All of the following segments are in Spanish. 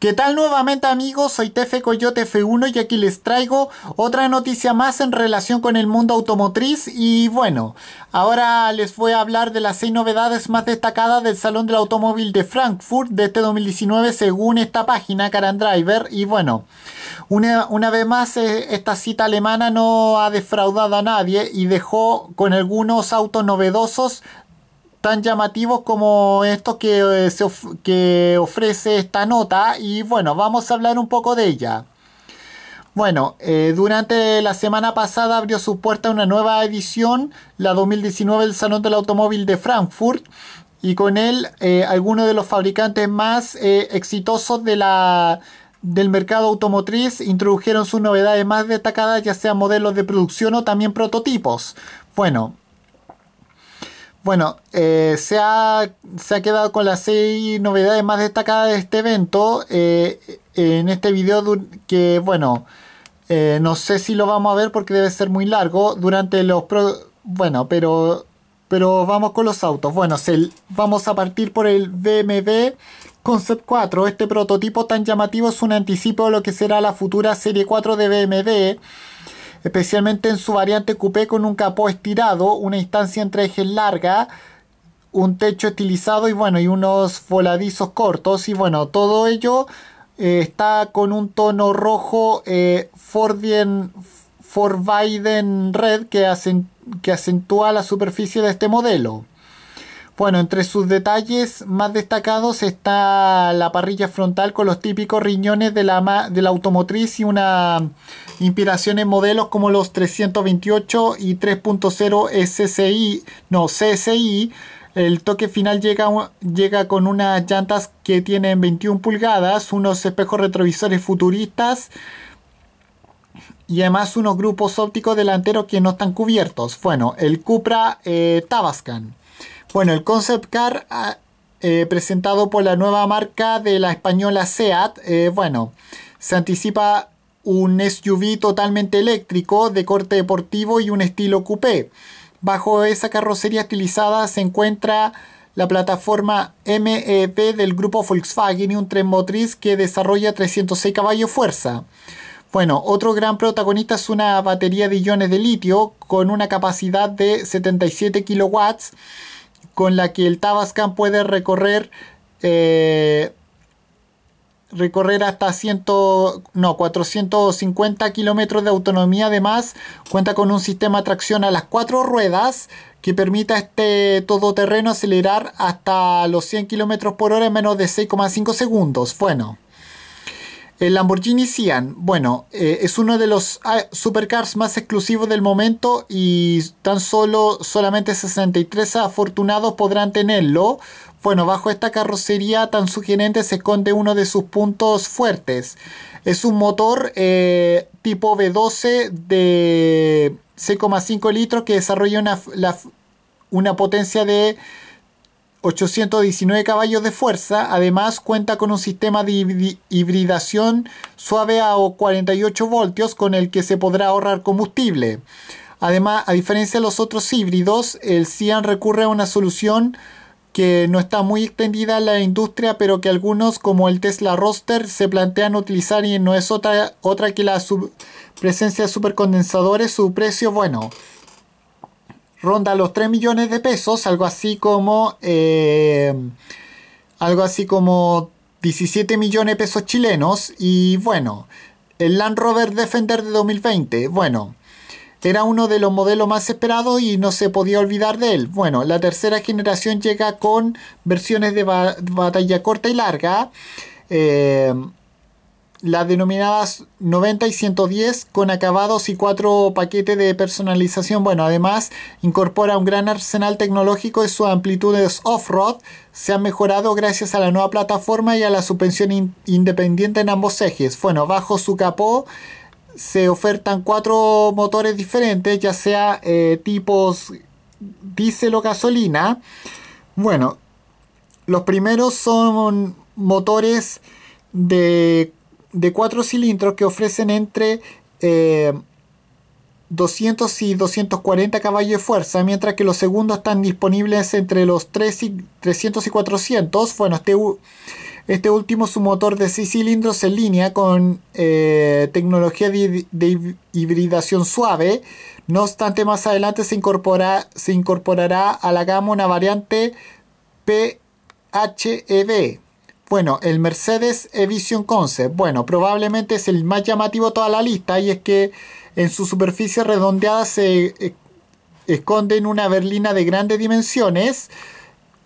¿Qué tal nuevamente amigos? Soy Tefe Coyote F1 y aquí les traigo otra noticia más en relación con el mundo automotriz y bueno, ahora les voy a hablar de las seis novedades más destacadas del Salón del Automóvil de Frankfurt de este 2019 según esta página and Driver y bueno, una, una vez más eh, esta cita alemana no ha defraudado a nadie y dejó con algunos autos novedosos tan llamativos como estos que, eh, que ofrece esta nota y bueno, vamos a hablar un poco de ella. Bueno, eh, durante la semana pasada abrió su puerta una nueva edición, la 2019 del Salón del Automóvil de Frankfurt, y con él eh, algunos de los fabricantes más exitosos de la, del mercado automotriz introdujeron sus novedades más destacadas, ya sean modelos de producción o también prototipos. Bueno, bueno, eh, se, ha, se, ha, quedado con las seis novedades más destacadas de este evento. Eh, en este video que, bueno, eh, no sé si lo vamos a ver porque debe ser muy largo. Durante los... bueno, pero, pero vamos con los autos. Bueno, vamos a partir por el BMW Concept 4. Este prototipo tan llamativo es un anticipo de lo que será la futura Serie 4 de BMW especialmente en su variante coupé con un capó estirado, una instancia entre ejes larga, un techo estilizado y bueno, y unos voladizos cortos y bueno, todo ello eh, está con un tono rojo eh, Biden Red que acentúa la superficie de este modelo. Bueno, entre sus detalles más destacados está la parrilla frontal con los típicos riñones de la, de la automotriz y una inspiración en modelos como los 328 y 3.0 SCI, no, CSI. El toque final llega, llega con unas llantas que tienen 21 pulgadas, unos espejos retrovisores futuristas y además unos grupos ópticos delanteros que no están cubiertos. Bueno, el Cupra eh, Tabascan. Bueno, el concept car ah, eh, presentado por la nueva marca de la española SEAT, eh, bueno, se anticipa un SUV totalmente eléctrico de corte deportivo y un estilo coupé. Bajo esa carrocería estilizada se encuentra la plataforma MEP del grupo Volkswagen y un tren motriz que desarrolla 306 caballos fuerza. Bueno, otro gran protagonista es una batería de iones de litio con una capacidad de 77 kilowatts con la que el Tabascan puede recorrer eh, recorrer hasta 100, 450 kilómetros de autonomía. Además, cuenta con un sistema de tracción a las cuatro ruedas que permite a este todoterreno acelerar hasta los 100 kilómetros por hora en menos de 6,5 segundos. Bueno. El Lamborghini Cian, bueno, eh, es uno de los ah, supercars más exclusivos del momento y tan solo solamente 63 afortunados podrán tenerlo. Bueno, bajo esta carrocería tan sugerente se esconde uno de sus puntos fuertes. Es un motor eh, tipo V12 de 6,5 litros que desarrolla una potencia de 819 caballos de fuerza, además cuenta con un sistema de hibridación suave a 48 voltios con el que se podrá ahorrar combustible. Además, a diferencia de los otros híbridos, el Cian recurre a una solución que no está muy extendida en la industria, pero que algunos, como el Tesla Roadster, se plantean utilizar y no es otra, que la presencia de supercondensadores. Su precio, bueno, ronda los 3 millones de pesos, algo así como eh, algo así como 17 millones de pesos chilenos y bueno, el Land Rover Defender de 2020, bueno, era uno de los modelos más esperados y no se podía olvidar de él. Bueno, la tercera generación llega con versiones de batalla corta y larga. Eh, las denominadas 90 y 110 con acabados y cuatro paquetes de personalización. Bueno, además incorpora un gran arsenal tecnológico y amplitud amplitudes off-road se han mejorado gracias a la nueva plataforma y a la suspensión independiente en ambos ejes. Bueno, bajo su capó se ofertan cuatro motores diferentes, ya sea eh, tipos diésel o gasolina. Bueno, los primeros son motores de de cuatro cilindros que ofrecen entre 200 eh, y 240 caballos de fuerza, mientras que los segundos están disponibles entre los 3 y 300 y 400. Bueno, este, este último es un motor de 6 cilindros en línea con eh, tecnología de, hibridación suave. No obstante, más adelante se, incorpora, se incorporará a la gama una variante PHEV. Bueno, el Mercedes E-Vision Concept, bueno, probablemente es el más llamativo de toda la lista y es que en su superficie redondeada se eh, esconde en una berlina de grandes dimensiones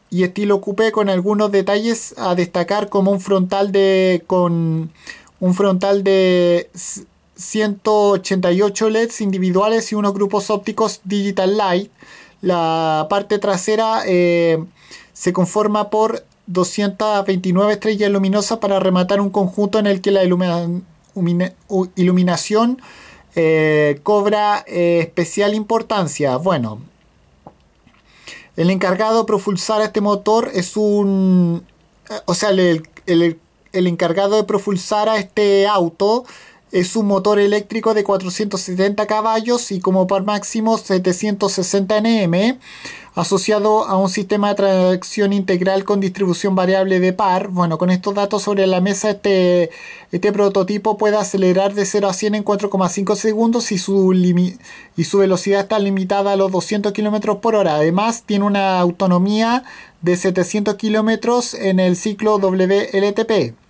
y estilo coupé con algunos detalles a destacar como un frontal de con un frontal de 188 LEDs individuales y unos grupos ópticos digital light. La parte trasera eh, se conforma por 229 estrellas luminosas para rematar un conjunto en el que la iluminación eh, cobra eh, especial importancia. Bueno, el encargado de propulsar este motor es un... Eh, o sea, el, encargado de propulsar a este auto es un motor eléctrico de 470 caballos y como par máximo 760 Nm, asociado a un sistema de tracción integral con distribución variable de par. Bueno, con estos datos sobre la mesa, este, este prototipo puede acelerar de 0 a 100 en 4,5 segundos y su, y su velocidad está limitada a los 200 km por hora. Además, tiene una autonomía de 700 km en el ciclo WLTP.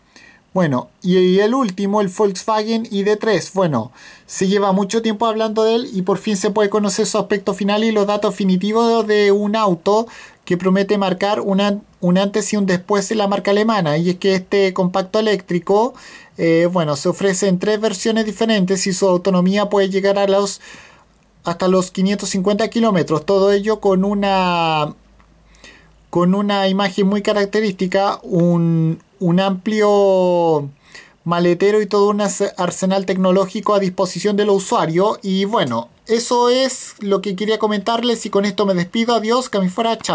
Bueno, y el último, el Volkswagen ID3. Bueno, se lleva mucho tiempo hablando de él y por fin se puede conocer su aspecto final y los datos definitivos de un auto que promete marcar un antes y un después en la marca alemana. Y es que este compacto eléctrico, eh, bueno, se ofrece en tres versiones diferentes y su autonomía puede llegar a los hasta los 550 kilómetros. Todo ello con una con una imagen muy característica, un, un amplio maletero y todo un arsenal tecnológico a disposición del usuario. Y bueno, eso es lo que quería comentarles y con esto me despido. Adiós, que a fuera, chao.